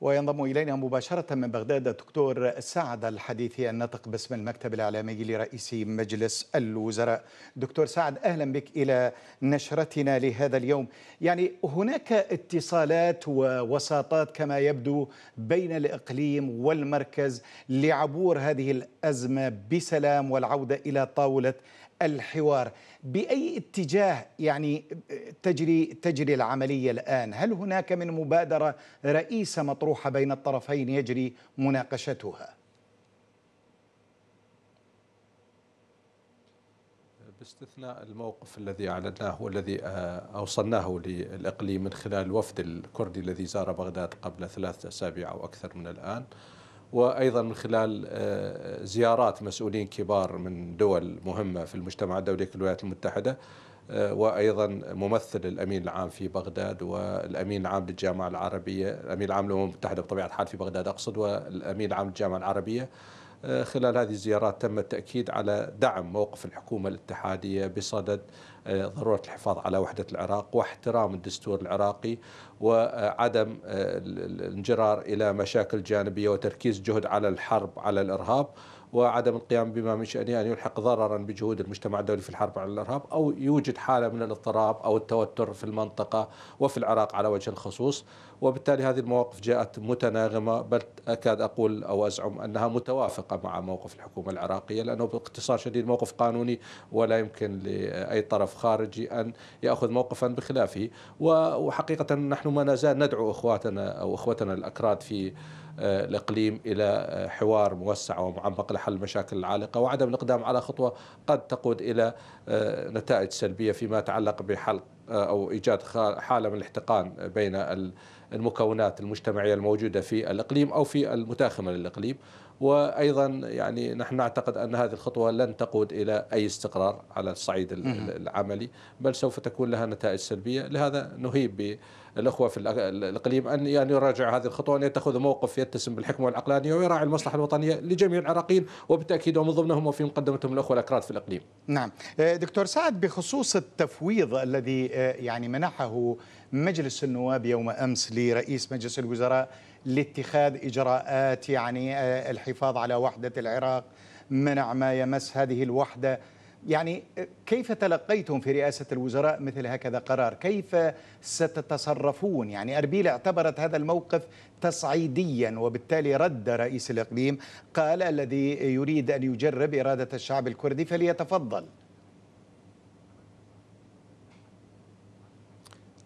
وينضم إلينا مباشرة من بغداد الدكتور سعد الحديثي الناطق باسم المكتب الإعلامي لرئيس مجلس الوزراء دكتور سعد أهلا بك إلى نشرتنا لهذا اليوم يعني هناك اتصالات ووساطات كما يبدو بين الإقليم والمركز لعبور هذه الأزمة بسلام والعودة إلى طاولة الحوار باي اتجاه يعني تجري تجري العمليه الان هل هناك من مبادره رئيسه مطروحه بين الطرفين يجري مناقشتها باستثناء الموقف الذي اعلناه والذي آه، اوصلناه للاقليم من خلال الوفد الكردي الذي زار بغداد قبل ثلاثة اسابيع او اكثر من الان وايضا من خلال آه، زيارات مسؤولين كبار من دول مهمه في المجتمع الدولي كالولايات المتحده آه، وايضا ممثل الامين العام في بغداد والامين العام للجامعه العربيه، الامين العام للامم المتحده بطبيعه الحال في بغداد اقصد والامين العام للجامعه العربيه. آه، خلال هذه الزيارات تم التاكيد على دعم موقف الحكومه الاتحاديه بصدد آه، ضروره الحفاظ على وحده العراق واحترام الدستور العراقي وعدم آه، الانجرار الى مشاكل جانبيه وتركيز جهد على الحرب على الارهاب وعدم القيام بما من شأنه أن يلحق ضررا بجهود المجتمع الدولي في الحرب على الإرهاب أو يوجد حالة من الاضطراب أو التوتر في المنطقة وفي العراق على وجه الخصوص وبالتالي هذه المواقف جاءت متناغمة بل أكاد أقول أو أزعم أنها متوافقة مع موقف الحكومة العراقية لأنه باختصار شديد موقف قانوني ولا يمكن لأي طرف طرف خارجي أن يأخذ موقفا بخلافه وحقيقة نحن ما نزال ندعو أخواتنا أو أخوتنا الأكراد في آه، الإقليم إلى آه، حوار موسع ومعمق لحل المشاكل العالقة وعدم الإقدام على خطوة قد تقود إلى آه، نتائج سلبية فيما يتعلق بحل أو إيجاد حالة من الاحتقان بين المكونات المجتمعية الموجودة في الإقليم أو في المتاخمة للإقليم وايضا يعني نحن نعتقد ان هذه الخطوه لن تقود الى اي استقرار على الصعيد العملي بل سوف تكون لها نتائج سلبيه لهذا نهيب الاخوه في الاقليم ان يعني يراجع هذه الخطوه ان يتخذ موقف يتسم بالحكمه والعقلانيه ويراعي المصلحه الوطنيه لجميع العراقيين وبالتاكيد ومن ضمنهم وفي مقدمتهم الاخوه الاكراد في الاقليم. نعم، آه، دكتور سعد بخصوص التفويض الذي آه، يعني منحه مجلس النواب يوم امس لرئيس مجلس الوزراء لاتخاذ اجراءات يعني آه، الحفاظ على وحده العراق، منع ما يمس هذه الوحده يعني آه, كيف تلقيتم في رئاسة الوزراء مثل هكذا قرار كيف ستتصرفون يعني أربيل اعتبرت هذا الموقف تصعيديا وبالتالي رد رئيس الإقليم قال الذي يريد أن يجرب إرادة الشعب الكردي فليتفضل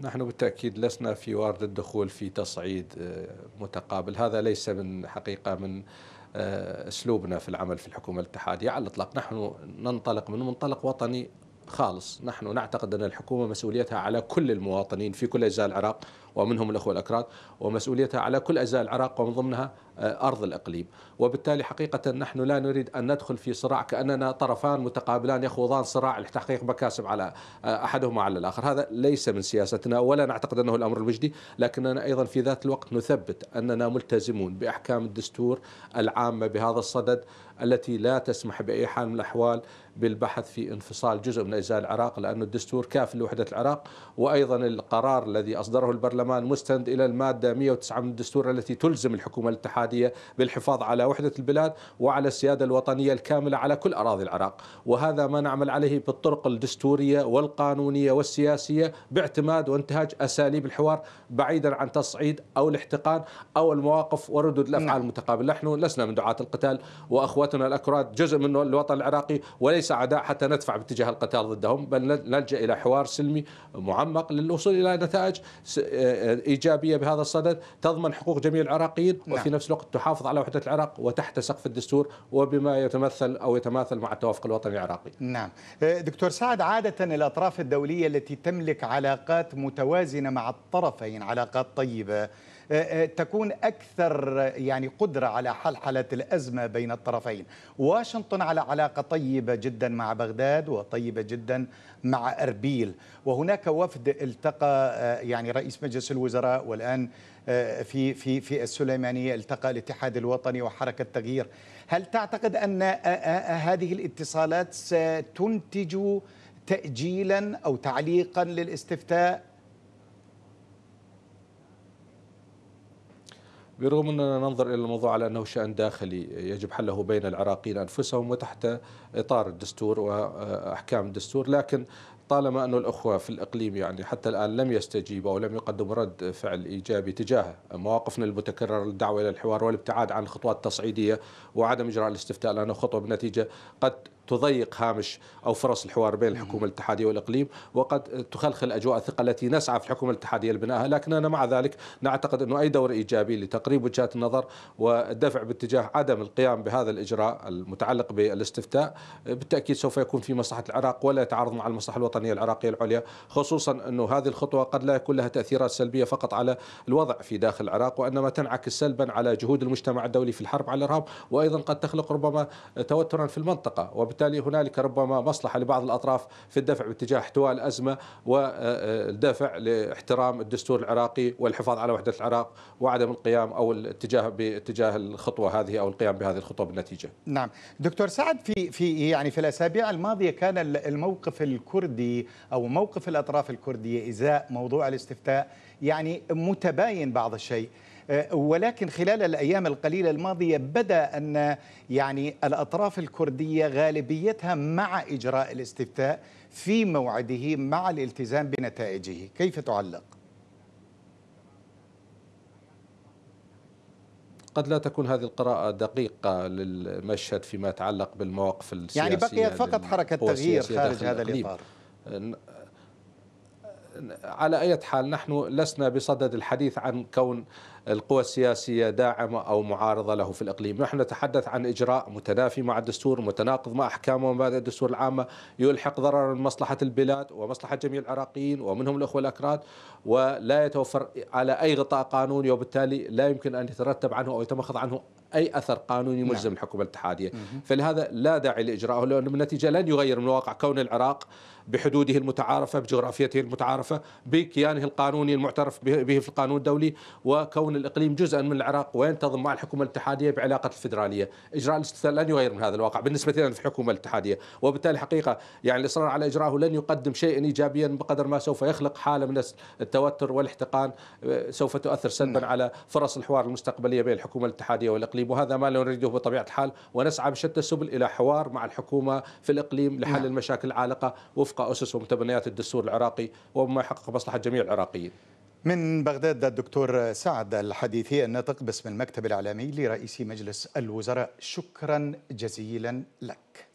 نحن بالتأكيد لسنا في وارد الدخول في تصعيد آه، متقابل هذا ليس من حقيقة من آه، اسلوبنا في العمل في الحكومه الاتحاديه على الاطلاق، نحن ننطلق من منطلق وطني خالص، نحن نعتقد ان الحكومه مسؤوليتها على كل المواطنين في كل اجزاء العراق ومنهم الاخوه الاكراد، ومسؤوليتها على كل اجزاء العراق ومن ضمنها آه، أرض الإقليم وبالتالي حقيقة نحن لا نريد أن ندخل في صراع كأننا طرفان متقابلان يخوضان صراع لتحقيق مكاسب على آه، أحدهما على الآخر هذا ليس من سياستنا ولا نعتقد أنه الأمر الوجدي لكننا أيضا في ذات الوقت نثبت أننا ملتزمون بأحكام الدستور العامة بهذا الصدد التي لا تسمح بأي حال من الأحوال بالبحث في انفصال جزء من أجزاء العراق لأن الدستور كاف لوحدة العراق وأيضا القرار الذي أصدره البرلمان مستند إلى المادة 109 من الدستور التي تلزم الحكومة الاتحاد العادية بالحفاظ على وحدة البلاد وعلى السيادة الوطنية الكاملة على كل أراضي العراق وهذا ما نعمل عليه بالطرق الدستورية والقانونية والسياسية باعتماد وانتهاج أساليب الحوار بعيدا عن تصعيد أو الاحتقان أو المواقف وردود الأفعال نعم. المتقابلة نحن لسنا من دعاة القتال وأخوتنا الأكراد جزء من الوطن العراقي وليس عداء حتى ندفع باتجاه القتال ضدهم بل نلجأ إلى حوار سلمي معمق للوصول إلى نتائج إيجابية بهذا الصدد تضمن حقوق جميع العراقيين وفي نعم. نفس الوقت الوقت تحافظ على وحدة العراق وتحت سقف الدستور وبما يتمثل أو يتماثل مع التوافق الوطني العراقي نعم آه، دكتور سعد عادة الأطراف الدولية التي تملك علاقات متوازنة مع الطرفين علاقات طيبة آه، آه، تكون أكثر يعني قدرة على حلحلة الأزمة بين الطرفين واشنطن على علاقة طيبة جدا مع بغداد وطيبة جدا مع أربيل وهناك وفد التقى آه، يعني رئيس مجلس الوزراء والآن في في في السليمانيه التقى الاتحاد الوطني وحركه تغيير، هل تعتقد ان هذه الاتصالات ستنتج تاجيلا او تعليقا للاستفتاء برغم أننا ننظر إلى الموضوع على أنه شأن داخلي يجب حله بين العراقيين أنفسهم وتحت إطار الدستور وأحكام الدستور لكن طالما أن الأخوة في الإقليم يعني حتى الآن لم يستجيبوا أو لم يقدموا رد فعل إيجابي تجاه مواقفنا المتكررة للدعوة إلى الحوار والابتعاد عن الخطوات التصعيدية وعدم إجراء الاستفتاء لأنه خطوة بالنتيجة قد تضيق هامش أو فرص الحوار بين الحكومة الاتحادية والإقليم وقد تخلخل أجواء الثقة التي نسعى في الحكومة الاتحادية لبنائها لكننا مع ذلك نعتقد أنه أي دور إيجابي لتقريب وجهات النظر والدفع باتجاه عدم القيام بهذا الإجراء المتعلق بالاستفتاء بالتأكيد سوف يكون في مصلحة العراق ولا يتعارض مع المصلحة الوطنية العراقية العليا خصوصا أنه هذه الخطوة قد لا يكون لها تأثيرات سلبية فقط على الوضع في داخل العراق وإنما تنعكس سلبا على جهود المجتمع الدولي في الحرب على الإرهاب وأيضا قد تخلق ربما توترا في المنطقة وبالتالي هنالك ربما مصلحة لبعض الأطراف في الدفع باتجاه احتواء الأزمة والدفع لاحترام الدستور العراقي والحفاظ على وحدة العراق وعدم القيام أو الاتجاه باتجاه الخطوة هذه أو القيام بهذه الخطوة بالنتيجة نعم دكتور سعد في في يعني في الأسابيع الماضية كان الموقف الكردي أو موقف الأطراف الكردية إزاء موضوع الاستفتاء يعني متباين بعض الشيء آه، ولكن خلال الأيام القليلة الماضية بدا أن يعني الأطراف الكردية غالبيتها مع إجراء الاستفتاء في موعده مع الالتزام بنتائجه كيف تعلق؟ قد لا تكون هذه القراءة دقيقة للمشهد فيما يتعلق بالمواقف يعني السياسية يعني بقي فقط حركة تغيير خارج هذا الإطار آه، على أي حال نحن لسنا بصدد الحديث عن كون القوى السياسية داعمة أو معارضة له في الإقليم نحن نتحدث عن إجراء متنافي مع الدستور متناقض مع أحكام ومبادئ الدستور العامة يلحق ضررا لمصلحة البلاد ومصلحة جميع العراقيين ومنهم الأخوة الأكراد ولا يتوفر على أي غطاء قانوني وبالتالي لا يمكن أن يترتب عنه أو يتمخض عنه اي اثر قانوني نعم. ملزم نعم. الحكومه الاتحاديه، فلهذا لا داعي لاجراءه لانه بالنتيجه لن يغير من واقع كون العراق بحدوده المتعارفه بجغرافيته المتعارفه بكيانه القانوني المعترف به في القانون الدولي وكون الاقليم جزءا من العراق وينتظم مع الحكومه الاتحاديه بعلاقه الفدراليه، اجراء الاستثناء لن يغير من هذا الواقع بالنسبه لنا في الحكومه الاتحاديه، وبالتالي حقيقه يعني الاصرار على اجراءه لن يقدم شيئا ايجابيا بقدر ما سوف يخلق حاله من التوتر والاحتقان آه، سوف تؤثر سلبا نعم. على فرص الحوار المستقبليه بين الحكومه الاتحاديه والاقليم الإقليم طيب، وهذا ما لا نريده بطبيعة الحال ونسعى بشتى السبل إلى حوار مع الحكومة في الإقليم لحل نعم. المشاكل العالقة وفق أسس ومتبنيات الدستور العراقي وما يحقق مصلحة جميع العراقيين من بغداد الدكتور سعد الحديثي الناطق باسم المكتب الإعلامي لرئيس مجلس الوزراء شكرا جزيلا لك